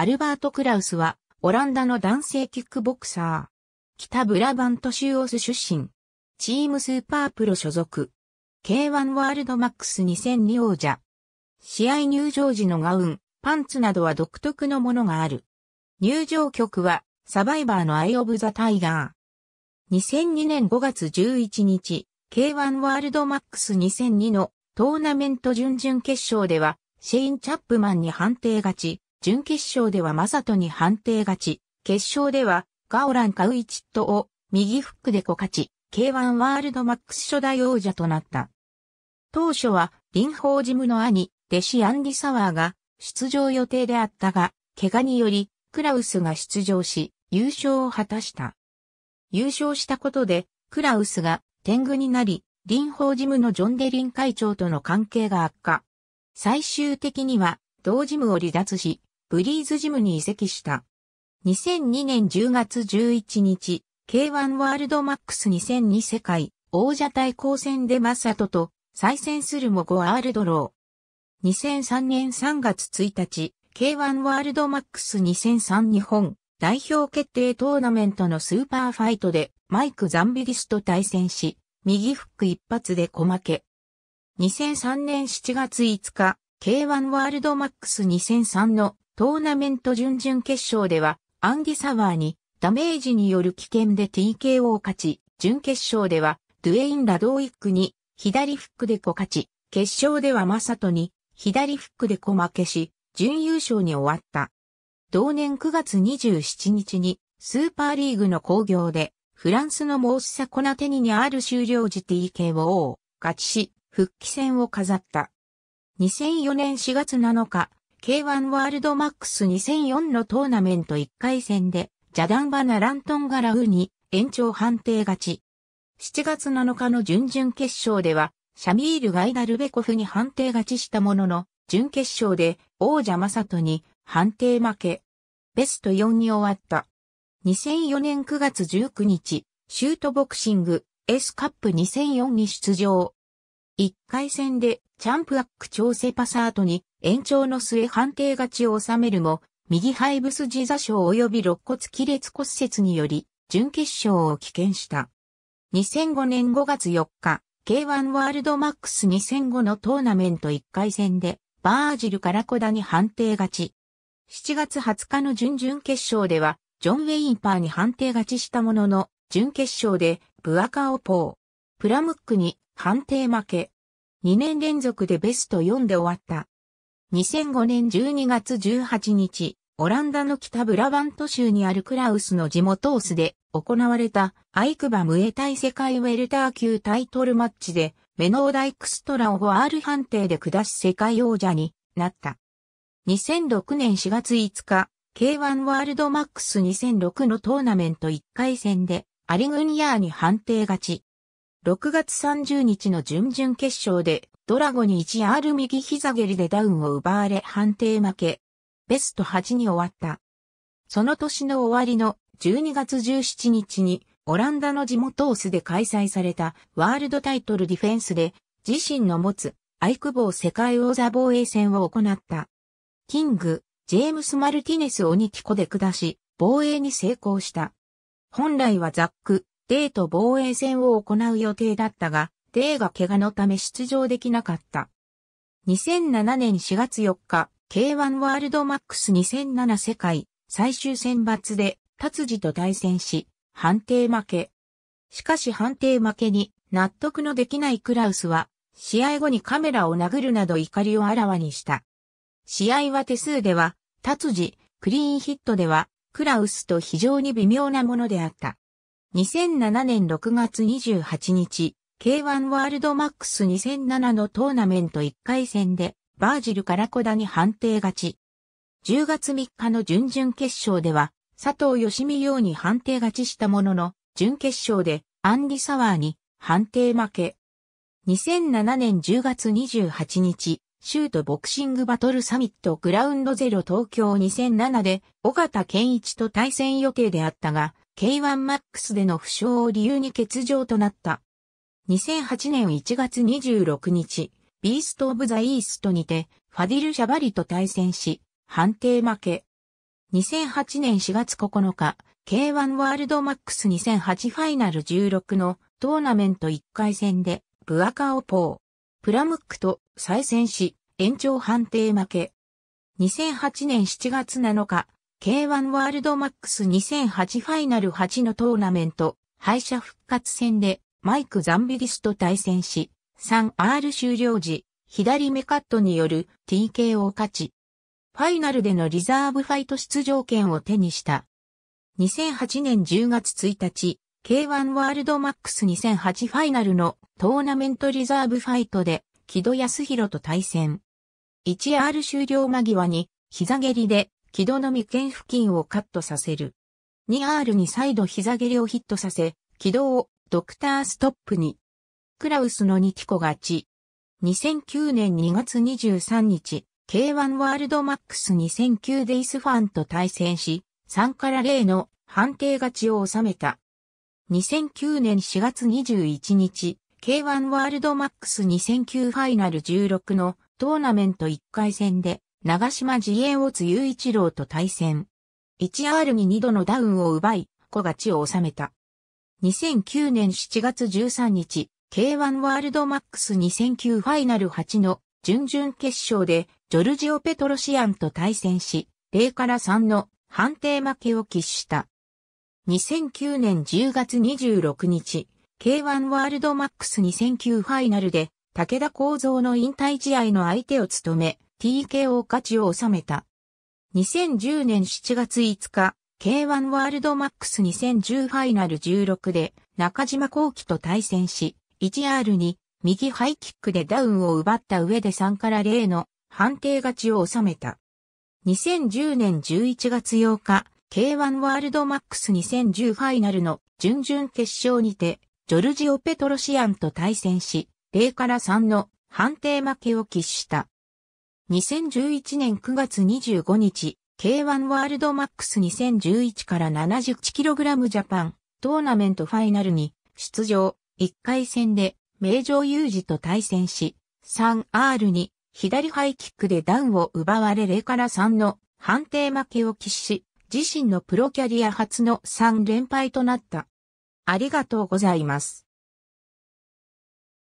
アルバート・クラウスは、オランダの男性キックボクサー。北ブラバント州オス出身。チームスーパープロ所属。K1 ワールドマックス2002王者。試合入場時のガウン、パンツなどは独特のものがある。入場曲は、サバイバーのアイオブザタイガー。2002年5月11日、K1 ワールドマックス2002のトーナメント準々決勝では、シェイン・チャップマンに判定勝ち、準決勝ではマサトに判定勝ち、決勝ではガオラン・カウイチットを右フックで小勝ち、K1 ワールドマックス初代王者となった。当初は、ホ法ジムの兄、弟子アンディ・サワーが出場予定であったが、怪我により、クラウスが出場し、優勝を果たした。優勝したことで、クラウスが天狗になり、ホ法ジムのジョン・デリン会長との関係が悪化。最終的には、同ジムを離脱し、ブリーズジムに移籍した。2002年10月11日、K1 ワールドマックス2002世界王者対抗戦でマサトと再戦するも5ワールドロー。2003年3月1日、K1 ワールドマックス2003日本代表決定トーナメントのスーパーファイトでマイク・ザンビリスと対戦し、右フック一発で小負け。2003年7月5日、K1 ワールドマックス2003のトーナメント準々決勝では、アンギサワーにダメージによる危険で TKO を勝ち、準決勝では、ドゥエイン・ラドーイックに左フックで小勝ち、決勝ではマサトに左フックで小負けし、準優勝に終わった。同年9月27日に、スーパーリーグの興行で、フランスのモースサコナテニにある終了時 TKO を勝ちし、復帰戦を飾った。2004年4月7日、K1 ワールドマックス2004のトーナメント1回戦で、ジャダンバナラントンガラウに延長判定勝ち。7月7日の準々決勝では、シャミール・ガイダルベコフに判定勝ちしたものの、準決勝で王者マサトに判定負け。ベスト4に終わった。2004年9月19日、シュートボクシング S カップ2004に出場。1回戦でチャンプアック調整パサートに延長の末判定勝ちを収めるも、右ハイブス筋座傷及び肋骨亀裂骨折により、準決勝を棄権した。2005年5月4日、K1 ワールドマックス2005のトーナメント1回戦で、バージルから小田に判定勝ち。7月20日の準々決勝では、ジョン・ウェインパーに判定勝ちしたものの、準決勝で、ブアカオポー、プラムックに判定負け。2年連続でベスト4で終わった。2005年12月18日、オランダの北ブラバント州にあるクラウスの地元オスで行われたアイクバムエタイ世界ウェルター級タイトルマッチでメノーダイクストラを 5R 判定で下し世界王者になった。2006年4月5日、K1 ワールドマックス2006のトーナメント1回戦でアリグニアーに判定勝ち。6月30日の準々決勝でドラゴに 1R 右膝蹴りでダウンを奪われ判定負け。ベスト8に終わった。その年の終わりの12月17日にオランダの地元オスで開催されたワールドタイトルディフェンスで自身の持つアイクボー世界王座防衛戦を行った。キング、ジェームス・マルティネスをニキコで下し、防衛に成功した。本来はザック、デート防衛戦を行う予定だったが、デーが怪我のため出場できなかった。2007年4月4日、K1 ワールドマックス2007世界最終選抜で達治と対戦し、判定負け。しかし判定負けに納得のできないクラウスは、試合後にカメラを殴るなど怒りをあらわにした。試合は手数では、達治、クリーンヒットでは、クラウスと非常に微妙なものであった。2007年6月28日、K1 ワールドマックス2007のトーナメント1回戦で、バージルから小ダに判定勝ち。10月3日の準々決勝では、佐藤義美洋に判定勝ちしたものの、準決勝でアンディ・サワーに判定負け。2007年10月28日、シュートボクシングバトルサミットグラウンドゼロ東京2007で、尾形健一と対戦予定であったが、K1 マックスでの負傷を理由に欠場となった。2008年1月26日、ビースト・オブ・ザ・イーストにて、ファディル・シャバリと対戦し、判定負け。2008年4月9日、K1 ワールドマックス2008ファイナル16のトーナメント1回戦で、ブアカオポー、プラムックと再戦し、延長判定負け。2008年7月7日、K1 ワールドマックス2008ファイナル8のトーナメント、敗者復活戦で、マイク・ザンビリスと対戦し、3R 終了時、左目カットによる TK o 勝ち、ファイナルでのリザーブファイト出場権を手にした。2008年10月1日、K1 ワールドマックス2008ファイナルのトーナメントリザーブファイトで、木戸康弘と対戦。1R 終了間際に、膝蹴りで、木戸の眉間付近をカットさせる。2R に再度膝蹴りをヒットさせ、軌道をドクターストップに、クラウスの2キコ勝ち。2009年2月23日、K1 ワールドマックス2009デイスファンと対戦し、3から0の判定勝ちを収めた。2009年4月21日、K1 ワールドマックス2009ファイナル16のトーナメント1回戦で、長島自衛を津雄一郎と対戦。1R に2度のダウンを奪い、小勝ちを収めた。2009年7月13日、K1 ワールドマックス2009ファイナル8の準々決勝でジョルジオ・ペトロシアンと対戦し、0から3の判定負けを喫した。2009年10月26日、K1 ワールドマックス2009ファイナルで武田光三の引退試合の相手を務め、TKO 勝ちを収めた。2010年7月5日、K1 ワールドマックス2010ファイナル16で中島幸輝と対戦し、1R に右ハイキックでダウンを奪った上で3から0の判定勝ちを収めた。2010年11月8日、K1 ワールドマックス2010ファイナルの準々決勝にて、ジョルジオ・ペトロシアンと対戦し、0から3の判定負けを喫した。2011年9月25日、K1 ワールドマックス2011から 71kg ジャパントーナメントファイナルに出場、1回戦で名城有二と対戦し、3R に左ハイキックでダウンを奪われ0から3の判定負けを喫し、自身のプロキャリア初の3連敗となった。ありがとうございます。